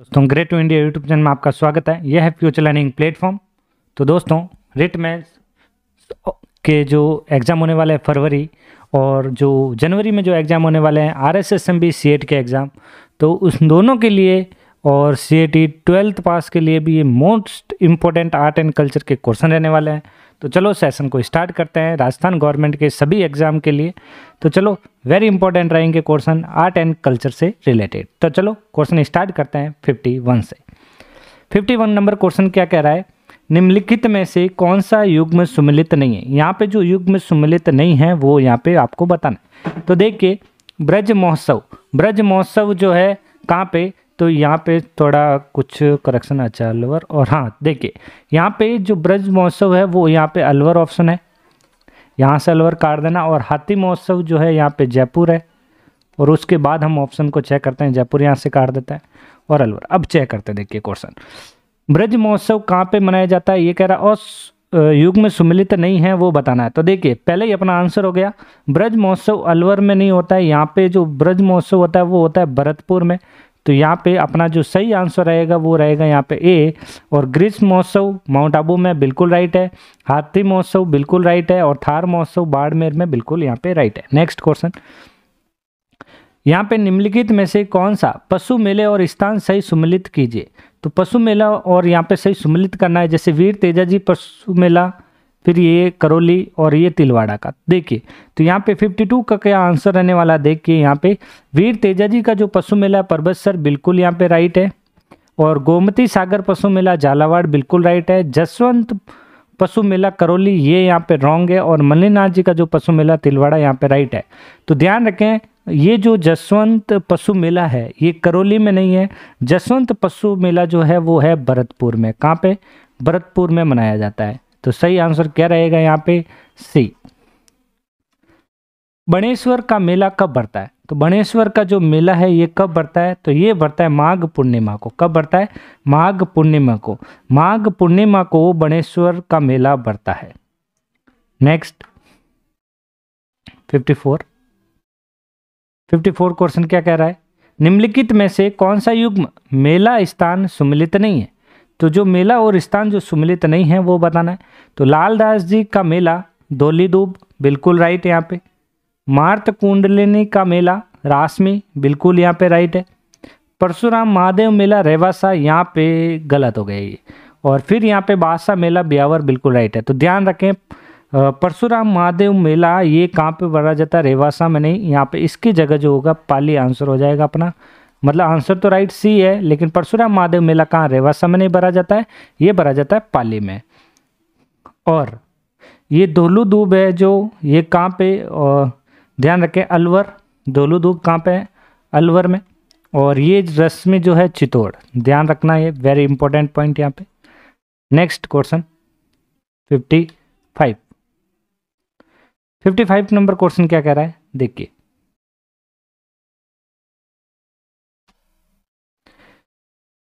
दोस्तों great to India YouTube channel में आपका स्वागत है यह है फ्यूचर लर्निंग प्लेटफॉर्म तो दोस्तों रिट में के जो एग्ज़ाम होने वाले हैं फरवरी और जो जनवरी में जो एग्ज़ाम होने वाले हैं R S S M C एट के एग्ज़ाम तो उस दोनों के लिए और सी ए टी ट्वेल्थ पास के लिए भी ये most important art and culture के क्वेश्चन रहने वाले हैं तो चलो सेशन को स्टार्ट करते हैं राजस्थान गवर्नमेंट के सभी एग्ज़ाम के लिए तो चलो वेरी इंपॉर्टेंट रहेंगे क्वेश्चन आर्ट एंड कल्चर से रिलेटेड तो चलो क्वेश्चन स्टार्ट करते हैं फिफ्टी वन से फिफ्टी वन नंबर क्वेश्चन क्या कह रहा है निम्नलिखित में से कौन सा में सुमिलित नहीं है यहाँ पे जो युग में सुमिलित नहीं है वो यहाँ पे आपको बताना तो देखिए ब्रज महोत्सव ब्रज महोत्सव जो है कहाँ पे तो यहाँ पे थोड़ा कुछ करेक्शन अच्छा अलवर और हाँ देखिए यहाँ पे जो ब्रज महोत्सव है वो यहाँ पे अलवर ऑप्शन है यहाँ से अलवर काट देना और हाथी महोत्सव जो है यहाँ पे जयपुर है और उसके बाद हम ऑप्शन को चेक करते हैं जयपुर यहाँ से काट देते हैं और अलवर अब चेक करते हैं देखिए क्वेश्चन ब्रज महोत्सव कहाँ पे मनाया जाता है ये कह रहा और युग में सुमिलित नहीं है वो बताना है तो देखिए पहले ही अपना आंसर हो गया ब्रज महोत्सव अलवर में नहीं होता है यहाँ पे जो ब्रज महोत्सव होता है वो होता है भरतपुर में तो यहाँ पे अपना जो सही आंसर रहेगा वो रहेगा यहाँ पे ए और ग्रीष्म महोत्सव माउंट आबू में बिल्कुल राइट है हाथी महोत्सव बिल्कुल राइट है और थार महोत्सव बाड़मेर में बिल्कुल यहाँ पे राइट है नेक्स्ट क्वेश्चन यहाँ पे निम्नलिखित में से कौन सा पशु मेले और स्थान सही सुमिलित कीजिए तो पशु मेला और यहाँ पे सही सुमिलित करना है जैसे वीर तेजाजी पशु मेला फिर ये करौली और ये तिलवाड़ा का देखिए तो यहाँ पे 52 का क्या आंसर रहने वाला देखिए यहाँ पे वीर तेजा जी का जो पशु मेला पर्वत सर बिल्कुल यहाँ पे राइट है और गोमती सागर पशु मेला झालावाड़ बिल्कुल राइट है जसवंत पशु मेला करौली ये यहाँ पे रॉन्ग है और मल्लीनाथ जी का जो पशु मेला तिलवाड़ा यहाँ पे राइट है तो ध्यान रखें ये जो जसवंत पशु मेला है ये करौली में नहीं है जसवंत पशु मेला जो है वो है भरतपुर में कहाँ पे भरतपुर में मनाया जाता है तो सही आंसर क्या रहेगा यहाँ पे सी बणेश्वर का मेला कब बढ़ता है तो बणेश्वर का जो मेला है ये कब बढ़ता है तो ये बढ़ता है माघ पूर्णिमा को कब बढ़ता है माघ पूर्णिमा को माघ पूर्णिमा को बणेश्वर का मेला बढ़ता है नेक्स्ट 54 54 क्वेश्चन क्या कह रहा है निम्नलिखित में से कौन सा युग्म मेला स्थान सुमिलित नहीं है तो जो मेला और स्थान जो सुमिलित नहीं है वो बताना है तो लालदास जी का मेला धोली दूब बिल्कुल राइट यहाँ पे मार्त कुंडलिनी का मेला रासमी बिल्कुल यहाँ पे राइट है परशुराम महादेव मेला रेवासा यहाँ पे गलत हो गया ये और फिर यहाँ पे बादशाह मेला ब्यावर बिल्कुल राइट है तो ध्यान रखें परशुराम महादेव मेला ये कहाँ पे भरा जाता है रेवासा में नहीं यहाँ पे इसकी जगह जो होगा पाली आंसर हो जाएगा अपना मतलब आंसर तो राइट सी है लेकिन परशुराम महादेव मेला कहाँ रेवासा में नहीं भरा जाता है ये भरा जाता है पाली में और ये दोलू दूब है जो ये कहाँ पे और ध्यान रखें अलवर दोलू दूब कहाँ पे है अलवर में और ये रस्म जो है चित्तौड़ ध्यान रखना ये वेरी इंपॉर्टेंट पॉइंट यहाँ पे next question fifty five fifty five number question क्या कह रहा है देखिए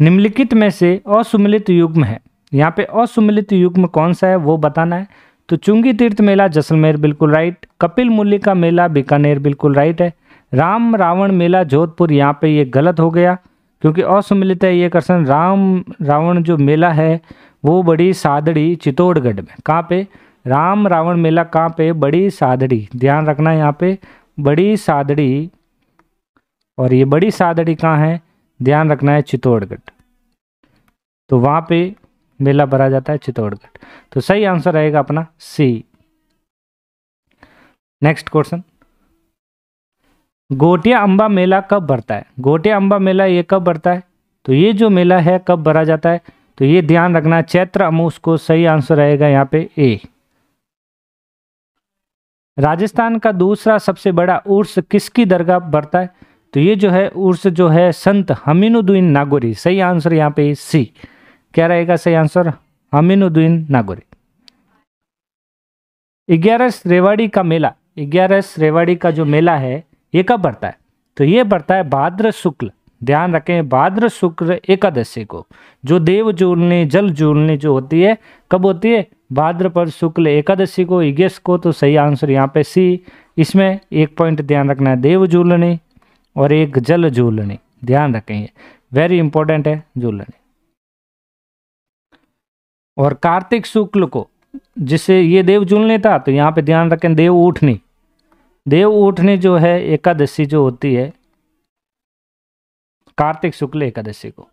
निम्नलिखित में से असुमिलित युग्म है यहाँ पे असुमिलित युग्म कौन सा है वो बताना है तो चुंगी तीर्थ मेला जैसलमेर बिल्कुल राइट कपिल मूल्य का मेला बीकानेर बिल्कुल राइट है राम रावण मेला जोधपुर यहाँ पे ये गलत हो गया क्योंकि असुमिलित है ये कर्सन राम रावण जो मेला है वो बड़ी सादड़ी चित्तौड़गढ़ में कहाँ पे राम रावण मेला कहाँ पे बड़ी सादड़ी ध्यान रखना यहाँ पे बड़ी सादड़ी और ये बड़ी सादड़ी कहाँ है ध्यान रखना है चित्तौड़गढ़ तो वहां पे मेला भरा जाता है चित्तौड़गढ़ तो सही आंसर रहेगा अपना C next question Gotiya Amba मेला कब भरता है गोटिया अंबा मेला ये कब भरता है तो ये जो मेला है कब भरा जाता है तो ये ध्यान रखना चैत्र अमूस को सही आंसर रहेगा यहाँ पे ए राजस्थान का दूसरा सबसे बड़ा उर्स किसकी दरगाह भरता है तो ये जो है उर्स जो है संत हमीनुद्दीन नागोरी सही आंसर यहाँ पे सी क्या रहेगा सही आंसर हमीनुद्दीन नागोरी ग्यारस रेवाड़ी का मेला ग्यारस रेवाड़ी का जो मेला है ये कब बढ़ता है तो ये बढ़ता है भाद्र शुक्ल ध्यान रखें भाद्र शुक्ल एकादशी को जो देव जूलनी जल जूलनी जो होती है कब होती है भाद्र पर शुक्ल एकादशी को इगेश को तो सही आंसर यहाँ पे सी इसमें एक पॉइंट ध्यान रखना है देव जूलनी और एक जल झूलनी ध्यान रखेंगे वेरी इंपॉर्टेंट है झूलनी और कार्तिक शुक्ल को जिसे ये देव झूलने था तो यहाँ पे ध्यान रखें देव उठनी देव उठनी जो है एकादशी जो होती है कार्तिक शुक्ल एकादशी को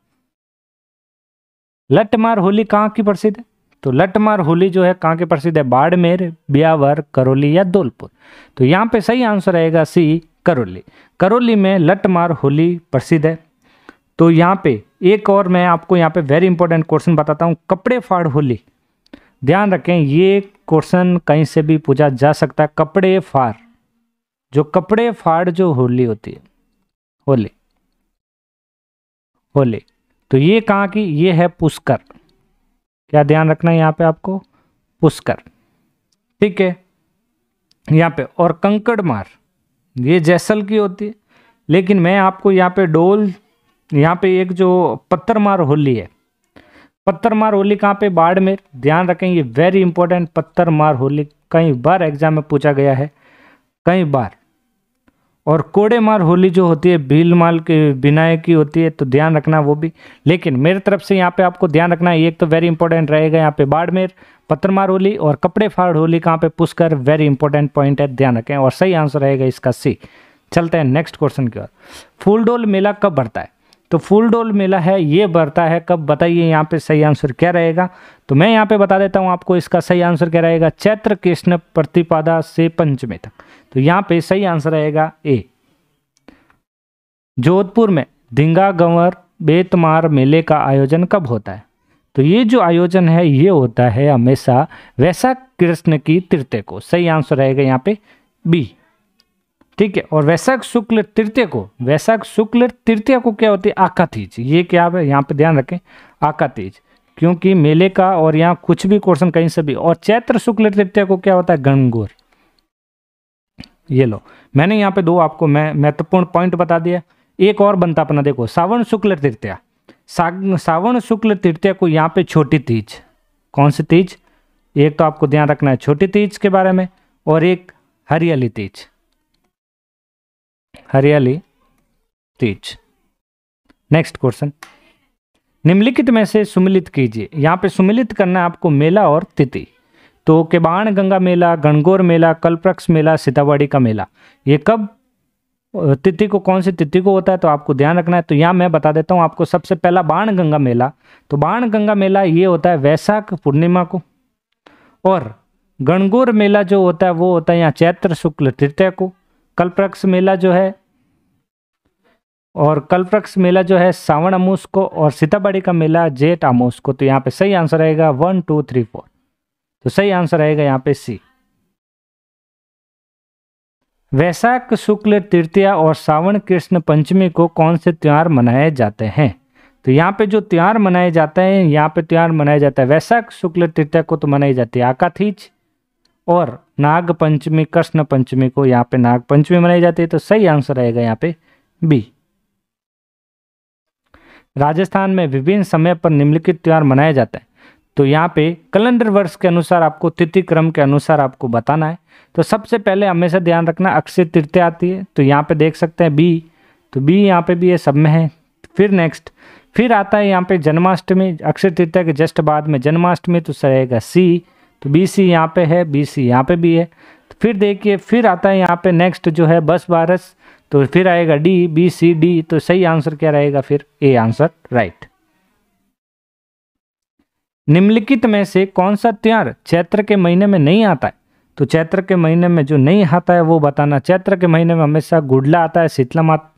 लटमार होली कहाँ की प्रसिद्ध है तो लटमार होली जो है कहाँ की प्रसिद्ध है बाड़मेर ब्यावर करौली या धौलपुर तो यहाँ पे सही आंसर रहेगा सी करौली करौली में लटमार होली प्रसिद्ध है तो यहाँ पे एक और मैं आपको यहाँ पे वेरी इंपॉर्टेंट क्वेश्चन बताता हूँ कपड़े फाड़ होली ध्यान रखें ये क्वेश्चन कहीं से भी पूछा जा सकता है कपड़े फाड़ जो कपड़े फाड़ जो होली होती है होली होली तो ये कहाँ की ये है पुष्कर क्या ध्यान रखना है यहाँ पे आपको पुष्कर ठीक है यहाँ पे और कंकड़ मार ये जैसल की होती है लेकिन मैं आपको यहाँ पे डोल यहाँ पे एक जो पत्थरमार होली है पत्थरमार होली कहाँ पे बाड़मेर ध्यान रखें ये वेरी इंपॉर्टेंट पत्थरमार होली कई बार एग्जाम में पूछा गया है कई बार और कोड़े मार होली जो होती है भील माल के बिनाए की होती है तो ध्यान रखना वो भी लेकिन मेरे तरफ से यहाँ पे आपको ध्यान रखना है एक तो वेरी इंपॉर्टेंट रहेगा यहाँ पे बाड़मेर पत्थरमार होली और कपड़े फाड़ होली कहाँ पे पुष्कर वेरी इंपॉर्टेंट पॉइंट है ध्यान रखें और सही आंसर रहेगा इसका सी चलते हैं नेक्स्ट क्वेश्चन की ओर फूलडोल मेला कब बढ़ता है तो फूलडोल मेला है ये बढ़ता है कब बताइए यहाँ पे सही आंसर क्या रहेगा तो मैं यहाँ पे बता देता हूँ आपको इसका सही आंसर क्या रहेगा चैत्र कृष्ण प्रतिपादा से पंचमी तक तो यहाँ पे सही आंसर रहेगा ए जोधपुर में धिंगा गंवर बेतमार मेले का आयोजन कब होता है तो ये जो आयोजन है ये होता है हमेशा वैसा कृष्ण की तृतीय को सही आंसर रहेगा यहाँ पे बी ठीक है और वैशाख शुक्ल तृतीय को वैशाख शुक्ल तृतीय को क्या होती है आका तीज ये क्या है यहाँ पे ध्यान रखें आका तीज क्योंकि मेले का और यहाँ कुछ भी क्वेश्चन कहीं से भी और चैत्र शुक्ल तृतीय को क्या होता है गणगोर ये लो मैंने यहाँ पे दो आपको मैं महत्वपूर्ण पॉइंट बता दिया एक और बनता अपना देखो सावन शुक्ल तृतीया सावन शुक्ल तृतीया को यहाँ पे छोटी तीज कौन सी तीज एक तो आपको ध्यान रखना है छोटी तीज के बारे में और एक हरियाली तीज हरियाली तीज नेक्स्ट क्वेश्चन निम्नलिखित में से सुमिलित कीजिए यहाँ पे सुमिलित करना है आपको मेला और तिथि तो केबाण गंगा मेला गणगौर मेला कल्प्रक्ष मेला सीतावाड़ी का मेला ये कब तिथि को कौन सी तिथि को होता है तो आपको ध्यान रखना है तो यहाँ मैं बता देता हूँ आपको सबसे पहला बाण गंगा मेला तो बाण गंगा मेला ये होता है वैशाख पूर्णिमा को और गणगौर मेला जो होता है वो होता है यहाँ चैत्र शुक्ल तृतीय को कल्प्रक्ष मेला जो है और कल्प्रक्ष मेला जो है सावण अमूस को और सीताबाड़ी का मेला जेठ आमूस को तो यहाँ पे सही आंसर रहेगा वन टू थ्री फोर तो सही आंसर आएगा यहाँ पे सी वैशाख शुक्ल तृतीया और श्रावण कृष्ण पंचमी को कौन से त्यौहार मनाए जाते हैं तो यहाँ पे जो त्यौहार मनाए जाते हैं यहाँ पे त्यौहार मनाया जाता है वैशाख शुक्ल तृतीया को तो मनाई जाती है आकाथीच और नाग पंचमी कृष्ण पंचमी को यहाँ पे नाग पंचमी मनाई जाती है तो सही आंसर आएगा यहाँ पे बी राजस्थान में विभिन्न समय पर निम्नलिखित त्यौहार मनाया जाता है तो यहाँ पे कैलेंडर वर्ष के अनुसार आपको तिथि क्रम के अनुसार आपको बताना है तो सबसे पहले हमेशा ध्यान रखना अक्षय तृतीया आती है तो यहाँ पे देख सकते हैं बी तो बी यहाँ पे भी है सब में है फिर नेक्स्ट फिर आता है यहाँ पे जन्माष्टमी अक्षय तृतीय के जस्ट बाद में जन्माष्टमी तो रहेगा सी तो बी सी यहाँ पे है बी सी यहाँ पे भी है तो फिर देखिए फिर आता है यहाँ पे नेक्स्ट जो है बस बारस तो फिर आएगा डी बी सी डी तो सही आंसर क्या रहेगा फिर ए आंसर राइट निम्नलिखित में से कौन सा त्यौहार चैत्र के महीने में नहीं आता है तो चैत्र के महीने में जो नहीं आता है वो बताना चैत्र के महीने में हमेशा गुडला आता है शीतला मात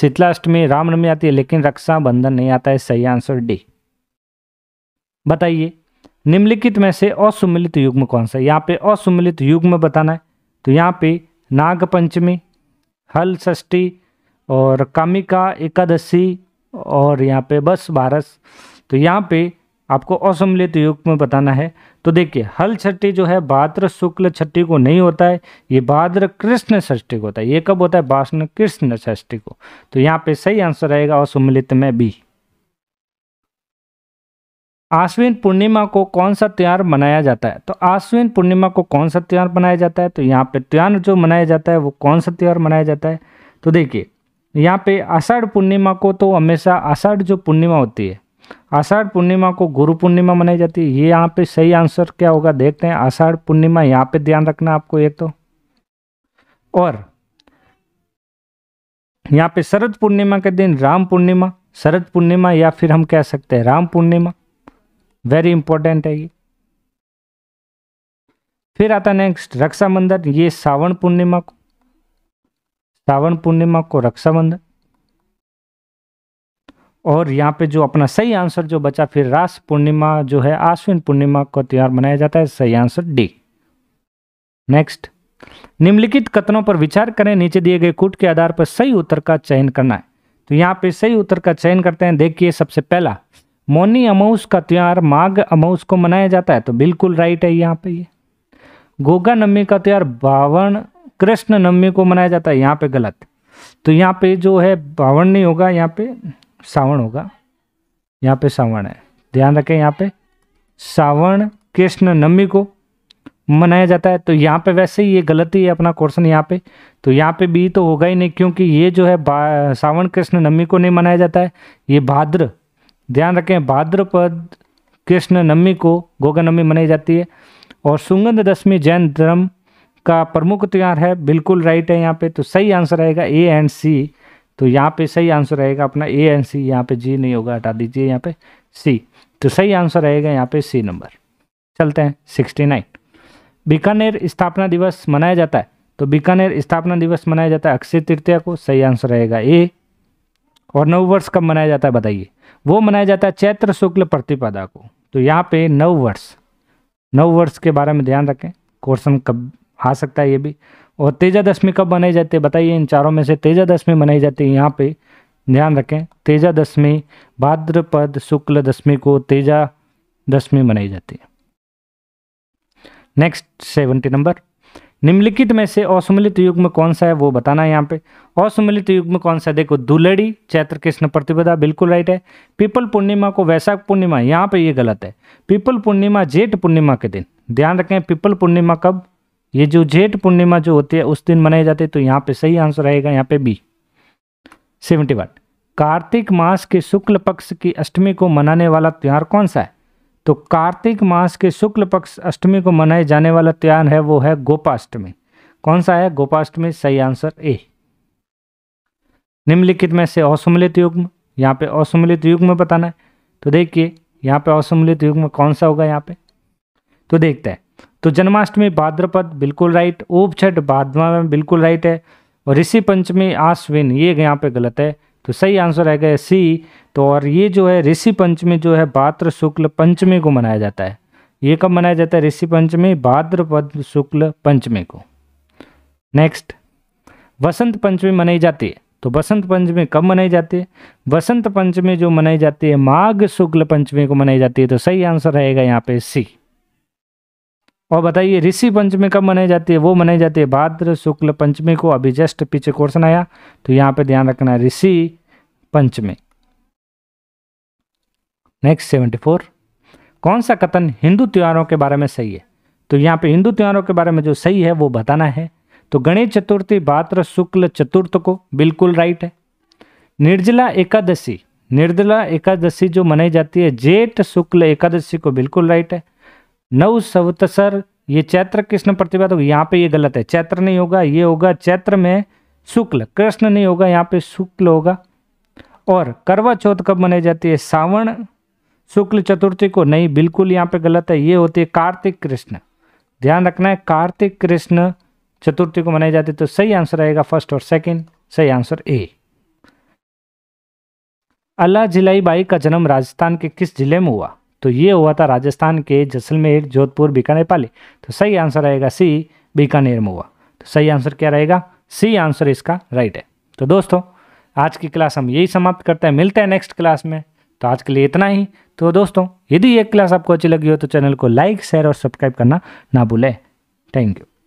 शीतलाष्टमी रामनवमी आती है लेकिन रक्षाबंधन नहीं आता है सही आंसर डी बताइए निम्नलिखित में से असुमिलित युग्म कौन सा यहाँ पे असुमिलित युग्म बताना है तो यहाँ पे नागपंचमी हल षष्ठी और कामिका एकादशी और यहाँ पे बस बारस तो यहाँ पे आपको असम्मिलित युग में बताना है तो देखिए हल छठी जो है भाद्र शुक्ल छठी को नहीं होता है ये भाद्र कृष्ण षष्ठी को होता है ये कब होता है भाषण कृष्ण षष्ठी को तो यहाँ पे सही आंसर रहेगा असम्मिलित में बी आश्विन पूर्णिमा को कौन सा त्यौहार मनाया जाता है तो आश्विन पूर्णिमा को कौन सा त्यौहार मनाया जाता है तो यहाँ पे त्यौहार जो मनाया जाता है वो कौन सा त्यौहार मनाया जाता है तो देखिए यहाँ पे आषाढ़ पूर्णिमा को तो हमेशा आषाढ़ जो पूर्णिमा होती है आषाढ़ पूर्णिमा को गुरु पूर्णिमा मनाई जाती है ये यहाँ पे सही आंसर क्या होगा देखते हैं आषाढ़ पूर्णिमा यहाँ पे ध्यान रखना आपको एक तो और यहाँ पे शरद पूर्णिमा के दिन राम पूर्णिमा शरद पूर्णिमा या फिर हम कह सकते हैं राम पूर्णिमा वेरी इंपॉर्टेंट है ये फिर आता नेक्स्ट रक्षाबंधन ये सावन पूर्णिमा को सावन पूर्णिमा को रक्षाबंधन और यहाँ पे जो अपना सही आंसर जो बचा फिर रास पूर्णिमा जो है आश्विन पूर्णिमा को त्यौहार मनाया जाता है सही आंसर डी नेक्स्ट निम्नलिखित कथनों पर विचार करें नीचे दिए गए कूट के आधार पर सही उत्तर का चयन करना है तो यहाँ पे सही उत्तर का चयन करते हैं देखिए सबसे पहला मोनी अमाउस का त्यौहार माघ अमाउस को मनाया जाता है तो बिल्कुल राइट है यहाँ पे ये गोगा नवमी का त्यौहार बावन कृष्ण नवमी को मनाया जाता है यहाँ पे गलत तो यहाँ पे जो है बावन नहीं होगा यहाँ पे सावण होगा यहाँ पे सावण है ध्यान रखें यहाँ पे सावण कृष्ण नवमी को मनाया जाता है तो यहाँ पे वैसे ही ये गलती है अपना क्वेश्चन यहाँ पे तो यहाँ पे भी तो होगा ही नहीं क्योंकि ये जो है सावण कृष्ण नवमी को नहीं मनाया जाता है ये भाद्र ध्यान रखें भाद्रपद कृष्ण नवमी को गोगा नवमी मनाई जाती है और सुगंध दशमी जैन धर्म का प्रमुख त्यौहार है बिल्कुल राइट है यहाँ पे तो सही आंसर आएगा ए एंड सी तो यहाँ पे सही आंसर रहेगा अपना ए एंड सी यहाँ पे जी नहीं होगा हटा दीजिए यहाँ पे सी तो सही आंसर रहेगा यहाँ पे सी नंबर चलते हैं सिक्सटी नाइन बीकानेर स्थापना दिवस मनाया जाता है तो बीकानेर स्थापना दिवस मनाया जाता है अक्षय तृतीया को सही आंसर रहेगा ए और नव वर्ष कब मनाया जाता है बताइए वो मनाया जाता है चैत्र शुक्ल प्रतिपदा को तो यहाँ पे नव वर्ष नव वर्ष के बारे में ध्यान रखें क्वेश्चन कब आ सकता है ये भी और तेजा दशमी कब मनाई जाती है बताइए इन चारों में से तेजा दशमी मनाई जाती है यहाँ पे ध्यान रखें तेजा दशमी भाद्रपद शुक्ल दशमी को तेजा दशमी मनाई जाती है नेक्स्ट सेवेंटी नंबर निम्नलिखित में से असुमिलित युग में कौन सा है वो बताना है यहाँ पे असुमिलित युग में कौन सा है देखो दुलड़ी चैत्र कृष्ण प्रतिपदा बिल्कुल राइट है पीपल पूर्णिमा को वैशाख पूर्णिमा यहाँ पे ये गलत है पीपल पूर्णिमा जेठ पूर्णिमा के दिन ध्यान रखें पीपल पूर्णिमा कब ये जो जेठ पूर्णिमा जो होती है उस दिन मनाई जाती है तो यहाँ पे सही आंसर रहेगा यहाँ पे बी सेवेंटी वन कार्तिक मास के शुक्ल पक्ष की अष्टमी को मनाने वाला त्यौहार कौन सा है तो कार्तिक मास के शुक्ल पक्ष अष्टमी को मनाए जाने वाला त्यौहार है वो है गोपाष्टमी कौन सा है गोपाष्टमी सही आंसर ए निम्नलिखित में से असम्मिलित युग्म यहाँ पे असम्मिलित युग्म बताना है तो देखिए यहाँ पे असम्मिलित युग्म कौन सा होगा यहाँ पे तो देखते हैं तो जन्माष्टमी भाद्रपद बिल्कुल राइट छठ भादवा में बिल्कुल राइट है और ऋषि पंचमी आश्विन ये यहाँ पे गलत है तो सही आंसर गया सी तो और ये जो है ऋषि पंचमी जो है भाद्र शुक्ल पंचमी को मनाया जाता है ये कब मनाया जाता है ऋषि पंचमी भाद्रपद शुक्ल पंचमी को नेक्स्ट वसंत पंचमी मनाई जाती है तो बसंत पंचमी कब मनाई जाती है बसंत पंचमी जो मनाई जाती है माघ शुक्ल पंचमी को मनाई जाती है तो सही आंसर रहेगा यहाँ पे सी और बताइए ऋषि पंचमी कब मनाई जाती है वो मनाई जाती है भाद्र शुक्ल पंचमी को अभी जस्ट पीछे क्वेश्चन आया तो यहाँ पे ध्यान रखना है Rishi Panchami next seventy four कौन सा कथन हिंदू त्योहारों के बारे में सही है तो यहाँ पे हिंदू त्योहारों के बारे में जो सही है वो बताना है तो गणेश चतुर्थी भाद्र शुक्ल चतुर्थ को बिल्कुल राइट है निर्जला एकादशी निर्जला एकादशी जो मनाई जाती है जेठ शुक्ल एकादशी को बिल्कुल राइट है नव सवतसर ये चैत्र कृष्ण प्रतिपद होगी यहाँ पे ये गलत है चैत्र नहीं होगा ये होगा चैत्र में शुक्ल कृष्ण नहीं होगा यहाँ पे शुक्ल होगा और करवा चौथ कब मनाई जाती है सावण शुक्ल चतुर्थी को नहीं बिल्कुल यहाँ पे गलत है ये होती है कार्तिक कृष्ण ध्यान रखना है कार्तिक कृष्ण चतुर्थी को मनाई जाती है तो सही आंसर आएगा फर्स्ट और सेकंड सही आंसर ए अला जिलाई बाई का जन्म राजस्थान के किस जिले में हुआ तो ये हुआ था राजस्थान के जैसलमेर जोधपुर बीकानेर पाली तो सही आंसर रहेगा सी बीकानेर में हुआ तो सही आंसर क्या रहेगा सी आंसर इसका राइट है तो दोस्तों आज की क्लास हम यही समाप्त करते हैं मिलते हैं नेक्स्ट क्लास में तो आज के लिए इतना ही तो दोस्तों यदि ये क्लास आपको अच्छी लगी हो तो चैनल को लाइक शेयर और सब्सक्राइब करना ना भूलें थैंक यू